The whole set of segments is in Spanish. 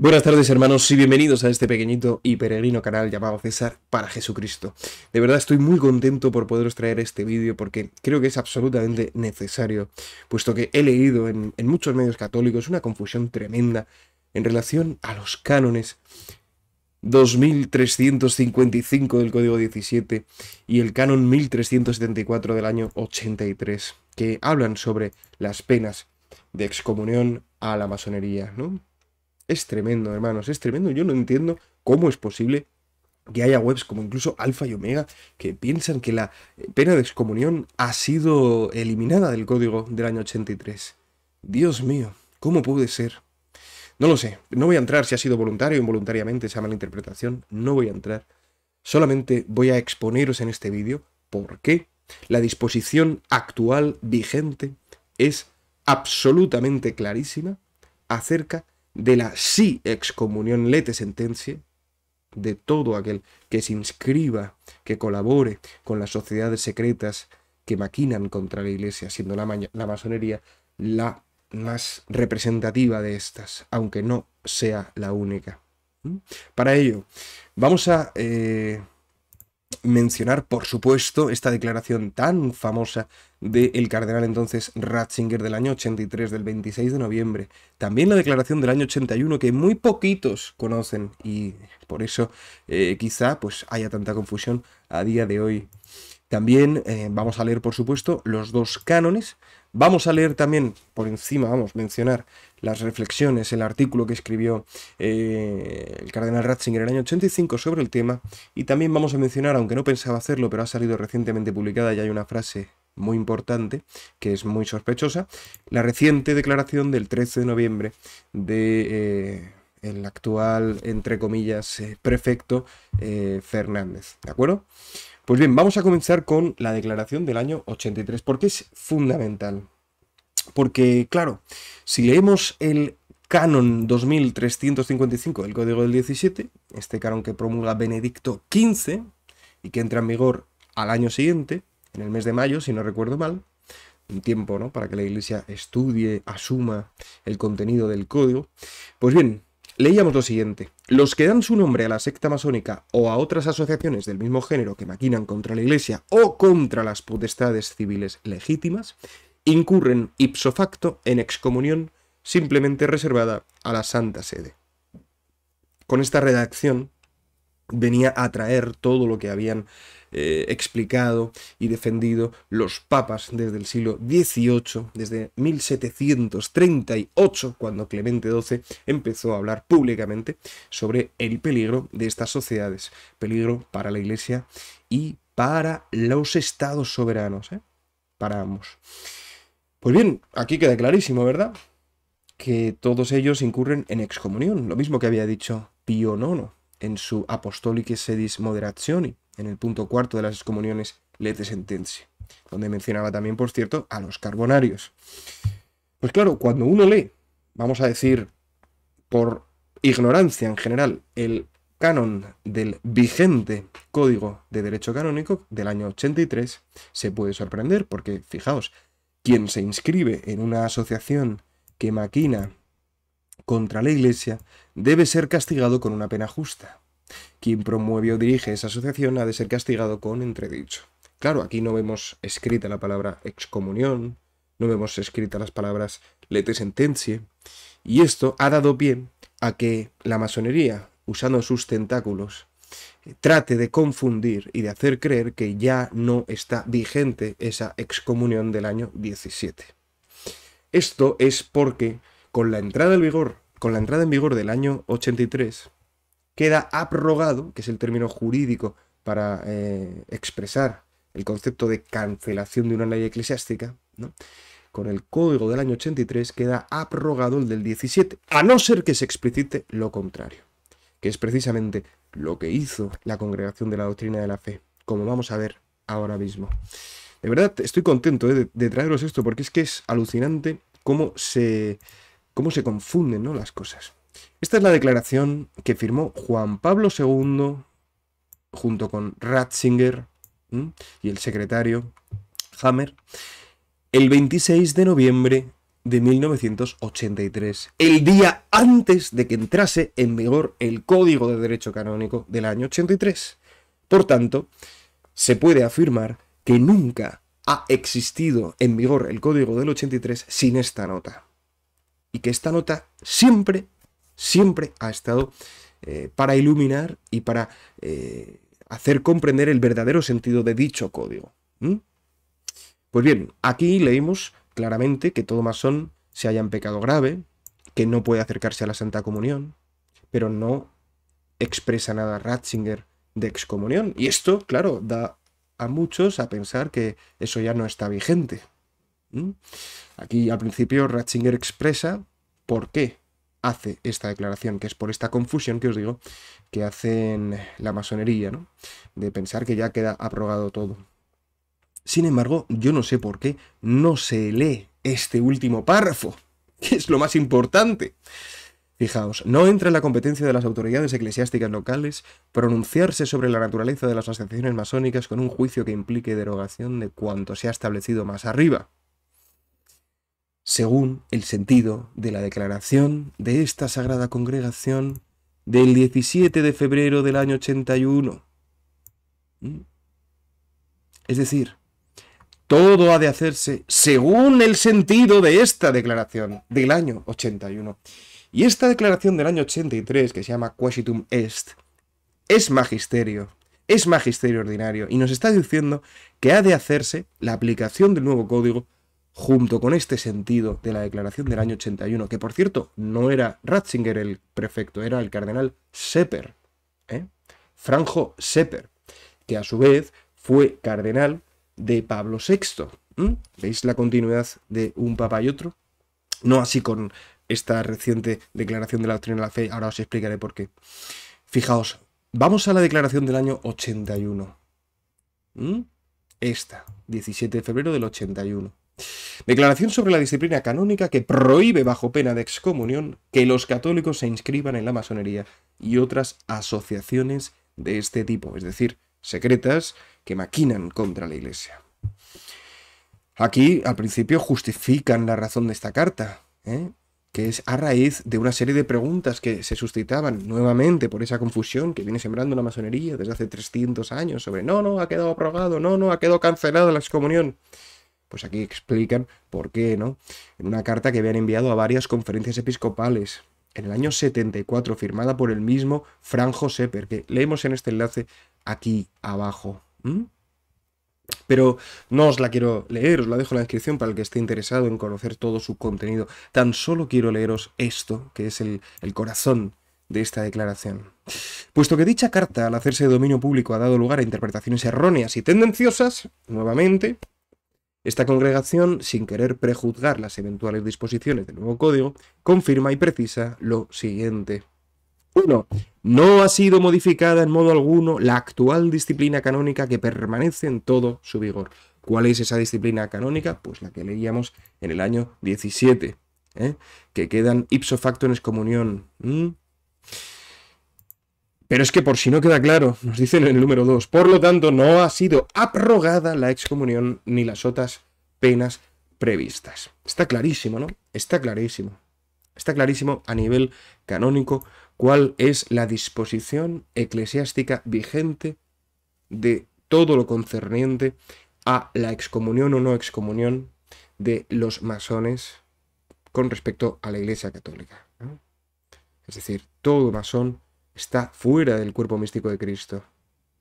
Buenas tardes hermanos y bienvenidos a este pequeñito y peregrino canal llamado César para Jesucristo. De verdad estoy muy contento por poderos traer este vídeo porque creo que es absolutamente necesario, puesto que he leído en, muchos medios católicos una confusión tremenda en relación a los cánones 2355 del Código 17 y el canon 1374 del año 83, que hablan sobre las penas de excomunión a la masonería, ¿no? Es tremendo, hermanos, es tremendo. Yo no entiendo cómo es posible que haya webs como incluso Alfa y Omega que piensan que la pena de excomunión ha sido eliminada del código del año 83. Dios mío, ¿cómo puede ser? No lo sé, no voy a entrar si ha sido voluntario o involuntariamente esa mala interpretación, no voy a entrar. Solamente voy a exponeros en este vídeo por qué la disposición actual vigente es absolutamente clarísima acerca de la sí excomunión lete sentencia de todo aquel que se inscriba, que colabore con las sociedades secretas que maquinan contra la Iglesia, siendo la, masonería la más representativa de estas, aunque no sea la única. ¿Mm? Para ello, vamos a eh, mencionar, por supuesto, esta declaración tan famosa del cardenal entonces Ratzinger del año 83, del 26 de noviembre. También la declaración del año 81 que muy poquitos conocen y por eso eh, quizá pues haya tanta confusión a día de hoy. También eh, vamos a leer, por supuesto, los dos cánones Vamos a leer también, por encima, vamos a mencionar las reflexiones, el artículo que escribió eh, el cardenal Ratzinger en el año 85 sobre el tema, y también vamos a mencionar, aunque no pensaba hacerlo, pero ha salido recientemente publicada y hay una frase muy importante, que es muy sospechosa, la reciente declaración del 13 de noviembre de... Eh, el actual, entre comillas, eh, prefecto eh, Fernández. ¿De acuerdo? Pues bien, vamos a comenzar con la declaración del año 83, porque es fundamental. Porque, claro, si leemos el canon 2355 del Código del 17, este canon que promulga Benedicto XV y que entra en vigor al año siguiente, en el mes de mayo, si no recuerdo mal, un tiempo, ¿no? Para que la Iglesia estudie, asuma el contenido del código. Pues bien, Leíamos lo siguiente. Los que dan su nombre a la secta masónica o a otras asociaciones del mismo género que maquinan contra la Iglesia o contra las potestades civiles legítimas, incurren ipso facto en excomunión simplemente reservada a la Santa Sede. Con esta redacción, venía a traer todo lo que habían eh, explicado y defendido los papas desde el siglo XVIII, desde 1738, cuando Clemente XII empezó a hablar públicamente sobre el peligro de estas sociedades, peligro para la Iglesia y para los estados soberanos, ¿eh? para ambos. Pues bien, aquí queda clarísimo, ¿verdad? Que todos ellos incurren en excomunión, lo mismo que había dicho Pío IX en su Apostolicae Sedis Moderationi, en el punto cuarto de las excomuniones Lete Sentencia, donde mencionaba también, por cierto, a los carbonarios. Pues claro, cuando uno lee, vamos a decir, por ignorancia en general, el canon del vigente Código de Derecho Canónico del año 83, se puede sorprender porque, fijaos, quien se inscribe en una asociación que maquina contra la Iglesia debe ser castigado con una pena justa. Quien promueve o dirige esa asociación ha de ser castigado con entredicho. Claro, aquí no vemos escrita la palabra excomunión, no vemos escritas las palabras lete sentencie, y esto ha dado pie a que la masonería, usando sus tentáculos, trate de confundir y de hacer creer que ya no está vigente esa excomunión del año 17. Esto es porque con la entrada en vigor, del año 83, queda abrogado, que es el término jurídico para eh, expresar el concepto de cancelación de una ley eclesiástica, con el código del año 83 queda abrogado el del 17, a no ser que se explicite lo contrario, que es precisamente lo que hizo la Congregación de la Doctrina de la Fe, como vamos a ver ahora mismo. De verdad, estoy contento ¿eh? de, de, traeros esto, porque es que es alucinante cómo se, cómo se confunden las cosas. Esta es la declaración que firmó Juan Pablo II junto con Ratzinger y el secretario Hammer el 26 de noviembre de 1983, el día antes de que entrase en vigor el Código de Derecho Canónico del año 83. Por tanto, se puede afirmar que nunca ha existido en vigor el Código del 83 sin esta nota y que esta nota siempre, siempre ha estado eh, para iluminar y para eh, hacer comprender el verdadero sentido de dicho código. Pues bien, aquí leímos claramente que todo masón se haya en pecado grave, que no puede acercarse a la Santa Comunión, pero no expresa nada Ratzinger de excomunión. Y esto, claro, da a muchos a pensar que eso ya no está vigente. Aquí al principio Ratzinger expresa por qué hace esta declaración, que es por esta confusión que os digo que hacen la masonería, De pensar que ya queda aprobado todo. Sin embargo, yo no sé por qué no se lee este último párrafo, que es lo más importante. Fijaos, no entra en la competencia de las autoridades eclesiásticas locales pronunciarse sobre la naturaleza de las asociaciones masónicas con un juicio que implique derogación de cuanto se ha establecido más arriba según el sentido de la declaración de esta Sagrada Congregación del 17 de febrero del año 81. ¿Mm? Es decir, todo ha de hacerse según el sentido de esta declaración del año 81. Y esta declaración del año 83, que se llama Quasitum Est, es magisterio, es magisterio ordinario, y nos está diciendo que ha de hacerse la aplicación del nuevo código junto con este sentido de la declaración del año 81, que por cierto no era Ratzinger el prefecto, era el cardenal Sepper, ¿eh? Franjo Sepper, que a su vez fue cardenal de Pablo VI. ¿Veis la continuidad de un papa y otro? No así con esta reciente declaración de la doctrina de la fe, ahora os explicaré por qué. Fijaos, vamos a la declaración del año 81. Esta, 17 de febrero del 81. Declaración sobre la disciplina canónica que prohíbe bajo pena de excomunión que los católicos se inscriban en la masonería y otras asociaciones de este tipo, es decir, secretas que maquinan contra la Iglesia. Aquí, al principio, justifican la razón de esta carta, ¿eh? que es a raíz de una serie de preguntas que se suscitaban nuevamente por esa confusión que viene sembrando la masonería desde hace 300 años sobre no, no, ha quedado aprobado, no, no, ha quedado cancelada la excomunión. Pues aquí explican por qué, ¿no? En una carta que habían enviado a varias conferencias episcopales en el año 74, firmada por el mismo Franjo Sepper, que leemos en este enlace aquí abajo. Pero no os la quiero leer, os la dejo en la descripción para el que esté interesado en conocer todo su contenido. Tan solo quiero leeros esto, que es el, el corazón de esta declaración. Puesto que dicha carta, al hacerse de dominio público, ha dado lugar a interpretaciones erróneas y tendenciosas, nuevamente, esta congregación, sin querer prejuzgar las eventuales disposiciones del nuevo código, confirma y precisa lo siguiente. 1. No ha sido modificada en modo alguno la actual disciplina canónica que permanece en todo su vigor. ¿Cuál es esa disciplina canónica? Pues la que leíamos en el año 17, ¿eh? que quedan ipso facto en excomunión. Pero es que por si no queda claro, nos dicen en el número 2, por lo tanto no ha sido abrogada la excomunión ni las otras penas previstas. Está clarísimo, ¿no? Está clarísimo. Está clarísimo a nivel canónico cuál es la disposición eclesiástica vigente de todo lo concerniente a la excomunión o no excomunión de los masones con respecto a la Iglesia Católica. Es decir, todo masón está fuera del cuerpo místico de Cristo.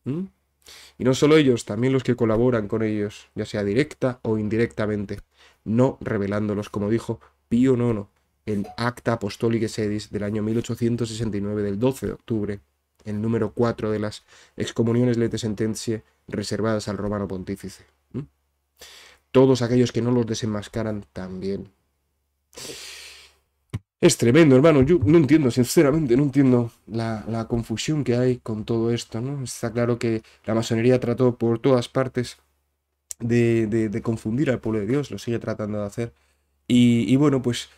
Y no solo ellos, también los que colaboran con ellos, ya sea directa o indirectamente, no revelándolos, como dijo Pío IX en Acta Apostolica Sedis del año 1869, del 12 de octubre, el número 4 de las excomuniones lete sentencie reservadas al romano pontífice. Todos aquellos que no los desenmascaran también. Es tremendo, hermano. Yo no entiendo, sinceramente, no entiendo la, confusión que hay con todo esto, ¿no? Está claro que la masonería trató por todas partes de, confundir al pueblo de Dios, lo sigue tratando de hacer. Y, y, bueno, pues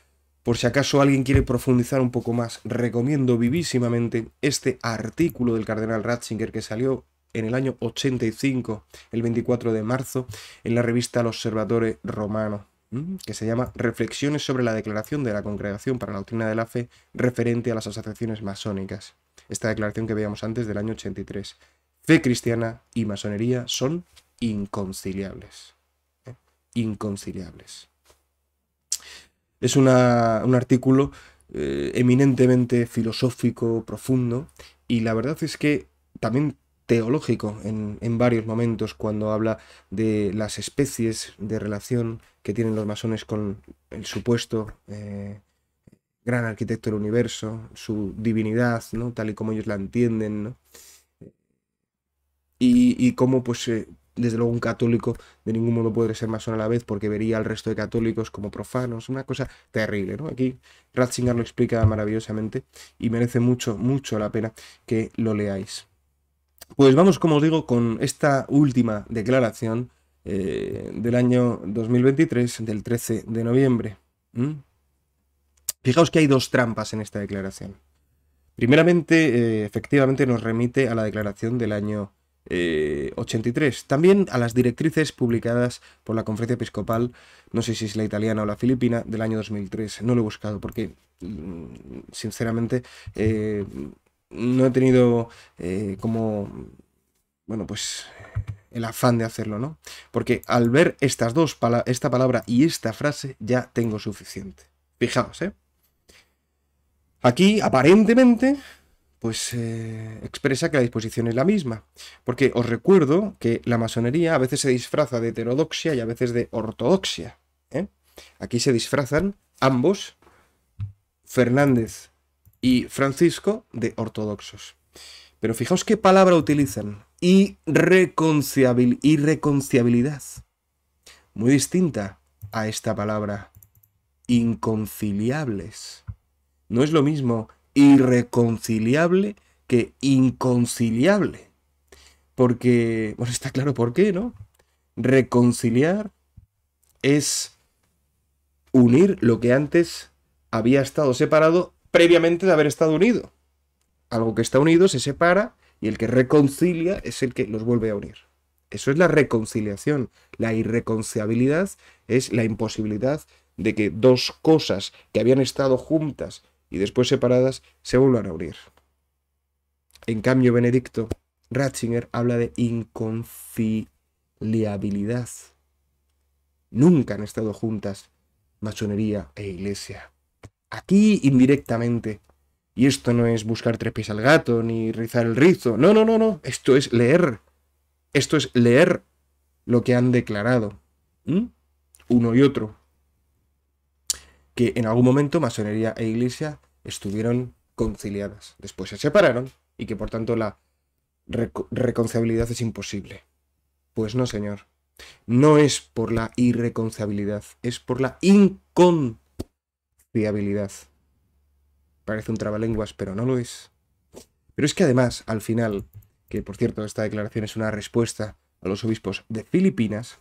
por si acaso alguien quiere profundizar un poco más, recomiendo vivísimamente este artículo del cardenal Ratzinger que salió en el año 85, el 24 de marzo, en la revista El Observatore Romano que se llama Reflexiones sobre la declaración de la Congregación para la Doctrina de la Fe referente a las asociaciones masónicas. Esta declaración que veíamos antes del año 83. Fe cristiana y masonería son inconciliables. ¿eh? Inconciliables. Es un artículo eh, eminentemente filosófico, profundo, y la verdad es que también teológico en, en varios momentos cuando habla de las especies de relación que tienen los masones con el supuesto eh, gran arquitecto del universo, su divinidad, ¿no? tal y como ellos la entienden, y, cómo, pues, eh, desde luego un católico de ningún modo puede ser masón a la vez porque vería al resto de católicos como profanos, una cosa terrible, ¿no? Aquí Ratzinger lo explica maravillosamente y merece mucho, mucho la pena que lo leáis. Pues vamos, como os digo, con esta última declaración eh, del año 2023, del 13 de noviembre. Fijaos que hay dos trampas en esta declaración. Primeramente, eh, efectivamente, nos remite a la declaración del año 83. Eh, También a las directrices publicadas por la Conferencia Episcopal, no sé si es la italiana o la filipina, del año 2003. No lo he buscado porque, mm, sinceramente, no he tenido eh, como, bueno, pues el afán de hacerlo, ¿no? Porque al ver estas dos, esta palabra y esta frase, ya tengo suficiente. Fijaos, ¿eh? Aquí, aparentemente, pues eh, expresa que la disposición es la misma. Porque os recuerdo que la masonería a veces se disfraza de heterodoxia y a veces de ortodoxia. ¿eh? Aquí se disfrazan ambos. Fernández y Francisco de ortodoxos. Pero fijaos qué palabra utilizan. y irreconciabilidad. Muy distinta a esta palabra. Inconciliables. No es lo mismo irreconciliable que inconciliable. Porque, bueno, está claro por qué, ¿no? Reconciliar es unir lo que antes había estado separado previamente de haber estado unido. Algo que está unido se separa y el que reconcilia es el que los vuelve a unir. Eso es la reconciliación. La irreconciliabilidad es la imposibilidad de que dos cosas que habían estado juntas y después separadas se vuelvan a unir. En cambio, Benedicto Ratzinger habla de inconciliabilidad. Nunca han estado juntas masonería e iglesia. Aquí, indirectamente. Y esto no es buscar tres pies al gato ni rizar el rizo. No, no, no, no. Esto es leer. Esto es leer lo que han declarado. Uno y otro. Que en algún momento masonería e iglesia estuvieron conciliadas. Después se separaron y que por tanto la reconciabilidad es imposible. Pues no, señor. No es por la irreconciliabilidad, es por la inconciliabilidad viabilidad Parece un trabalenguas, pero no lo es. Pero es que además, al final, que por cierto esta declaración es una respuesta a los obispos de Filipinas,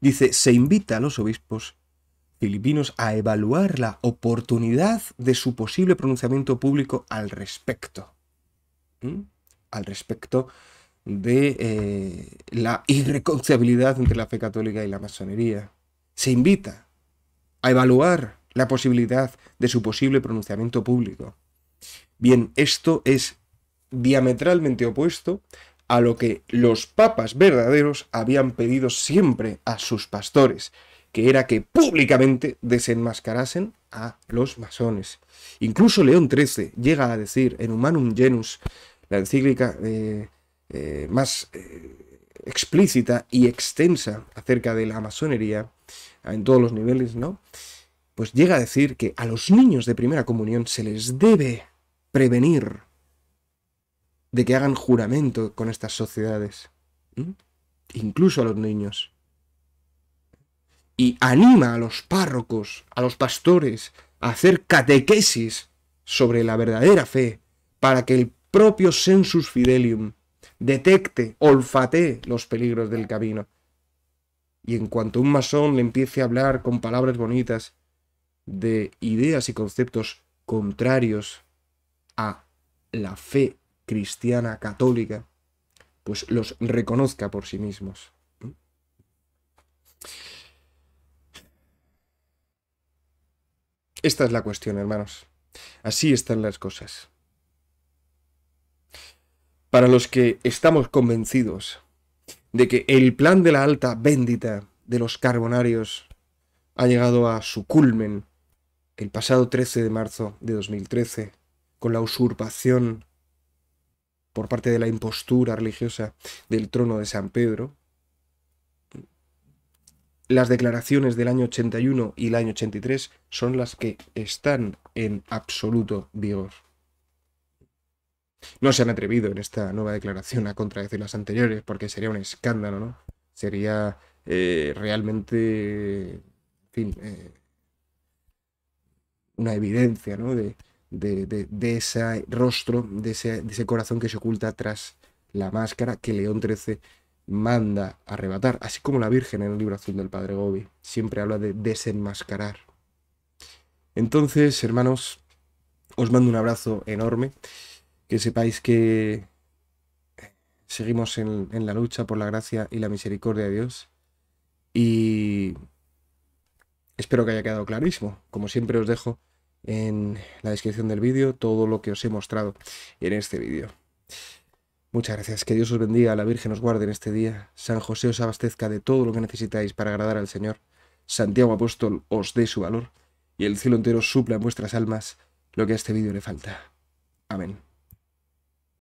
dice, se invita a los obispos filipinos a evaluar la oportunidad de su posible pronunciamiento público al respecto. ¿Mm? Al respecto de eh, la irreconciliabilidad entre la fe católica y la masonería. Se invita a evaluar la posibilidad de su posible pronunciamiento público. Bien, esto es diametralmente opuesto a lo que los papas verdaderos habían pedido siempre a sus pastores, que era que públicamente desenmascarasen a los masones. Incluso León XIII llega a decir en Humanum Genus, la encíclica eh, eh, más eh, explícita y extensa acerca de la masonería, en todos los niveles, ¿no? pues llega a decir que a los niños de primera comunión se les debe prevenir de que hagan juramento con estas sociedades, incluso a los niños. Y anima a los párrocos, a los pastores, a hacer catequesis sobre la verdadera fe, para que el propio sensus fidelium detecte, olfatee los peligros del camino. Y en cuanto un masón le empiece a hablar con palabras bonitas, de ideas y conceptos contrarios a la fe cristiana católica, pues los reconozca por sí mismos. Esta es la cuestión, hermanos. Así están las cosas. Para los que estamos convencidos de que el plan de la alta bendita de los carbonarios ha llegado a su culmen el pasado 13 de marzo de 2013, con la usurpación por parte de la impostura religiosa del trono de San Pedro, las declaraciones del año 81 y el año 83 son las que están en absoluto vigor. No se han atrevido en esta nueva declaración a contradecir las anteriores porque sería un escándalo, ¿no? Sería eh, realmente, en fin, eh, una evidencia ¿no? de, ese rostro, de ese, corazón que se oculta tras la máscara que León XIII manda arrebatar, así como la Virgen en el libro azul del Padre Gobi. Siempre habla de desenmascarar. Entonces, hermanos, os mando un abrazo enorme. Que sepáis que seguimos en, en la lucha por la gracia y la misericordia de Dios. Y Espero que haya quedado clarísimo. Como siempre os dejo en la descripción del vídeo todo lo que os he mostrado en este vídeo. Muchas gracias, que Dios os bendiga, la Virgen os guarde en este día, San José os abastezca de todo lo que necesitáis para agradar al Señor, Santiago Apóstol os dé su valor y el cielo entero supla en vuestras almas lo que a este vídeo le falta. Amén.